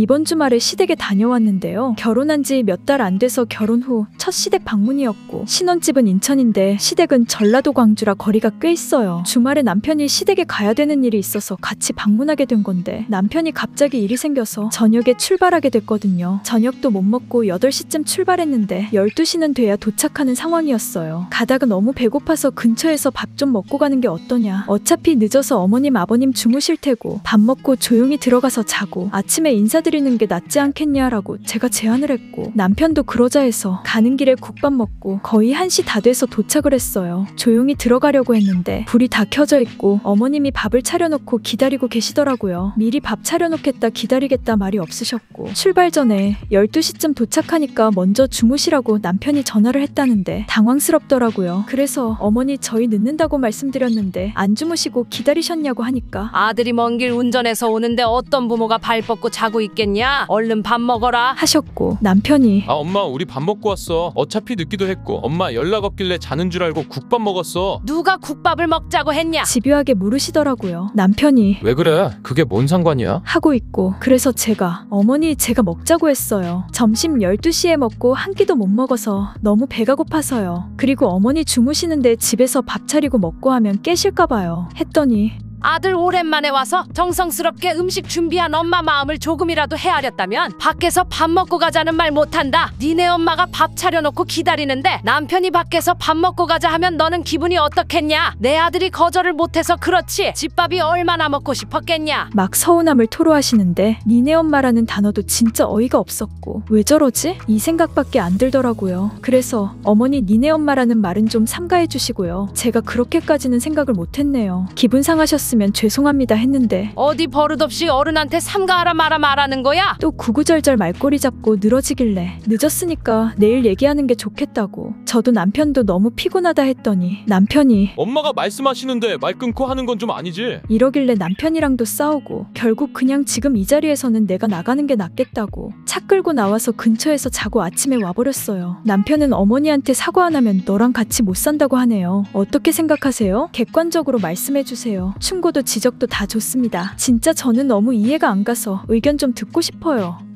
이번 주말에 시댁에 다녀왔는데요. 결혼한 지 몇 달 안 돼서 결혼 후 첫 시댁 방문이었고 신혼집은 인천인데 시댁은 전라도 광주라 거리가 꽤 있어요. 주말에 남편이 시댁에 가야 되는 일이 있어서 같이 방문하게 된 건데 남편이 갑자기 일이 생겨서 저녁에 출발하게 됐거든요. 저녁도 못 먹고 8시쯤 출발했는데 12시는 돼야 도착하는 상황이었어요. 가다가 너무 배고파서 근처에서 밥 좀 먹고 가는 게 어떠냐. 어차피 늦어서 어머님 아버님 주무실 테고 밥 먹고 조용히 들어가서 자고 아침에 인사드 해드리는 게 낫지 않겠냐라고 제가 제안을 했고 남편도 그러자 해서 가는 길에 국밥 먹고 거의 1시 다 돼서 도착을 했어요. 조용히 들어가려고 했는데 불이 다 켜져 있고 어머님이 밥을 차려놓고 기다리고 계시더라고요. 미리 밥 차려놓겠다 기다리겠다 말이 없으셨고 출발 전에 12시쯤 도착하니까 먼저 주무시라고 남편이 전화를 했다는데 당황스럽더라고요. 그래서 어머니 저희 늦는다고 말씀드렸는데 안 주무시고 기다리셨냐고 하니까 아들이 먼 길 운전해서 오는데 어떤 부모가 발 뻗고 자고 있겠 있겠냐? 얼른 밥 먹어라. 하셨고 남편이 아 엄마 우리 밥 먹고 왔어. 어차피 늦기도 했고 엄마 연락 없길래 자는 줄 알고 국밥 먹었어. 누가 국밥을 먹자고 했냐? 집요하게 물으시더라고요. 남편이 왜 그래? 그게 뭔 상관이야? 하고 있고 그래서 제가 어머니 제가 먹자고 했어요. 점심 12시에 먹고 한 끼도 못 먹어서 너무 배가 고파서요. 그리고 어머니 주무시는데 집에서 밥 차리고 먹고 하면 깨실까 봐요. 했더니 아들 오랜만에 와서 정성스럽게 음식 준비한 엄마 마음을 조금이라도 헤아렸다면 밖에서 밥 먹고 가자는 말 못한다. 니네 엄마가 밥 차려놓고 기다리는데 남편이 밖에서 밥 먹고 가자 하면 너는 기분이 어떻겠냐? 내 아들이 거절을 못해서 그렇지. 집밥이 얼마나 먹고 싶었겠냐? 막 서운함을 토로하시는데 니네 엄마라는 단어도 진짜 어이가 없었고 왜 저러지? 이 생각밖에 안 들더라고요. 그래서 어머니 니네 엄마라는 말은 좀 삼가해 주시고요. 제가 그렇게까지는 생각을 못했네요. 기분 상하셨어요. 말았으면 죄송합니다 했는데 어디 버릇없이 어른한테 삼가하라 말아 말하는 거야? 또 구구절절 말꼬리 잡고 늘어지길래 늦었으니까 내일 얘기하는 게 좋겠다고 저도 남편도 너무 피곤하다 했더니 남편이 엄마가 말씀하시는데 말 끊고 하는 건 좀 아니지? 이러길래 남편이랑도 싸우고 결국 그냥 지금 이 자리에서는 내가 나가는 게 낫겠다고 차 끌고 나와서 근처에서 자고 아침에 와버렸어요. 남편은 어머니한테 사과 안 하면 너랑 같이 못 산다고 하네요. 어떻게 생각하세요? 객관적으로 말씀해주세요. 충 참고도 지적도 다 좋습니다. 진짜 저는 너무 이해가 안 가서 의견 좀 듣고 싶어요.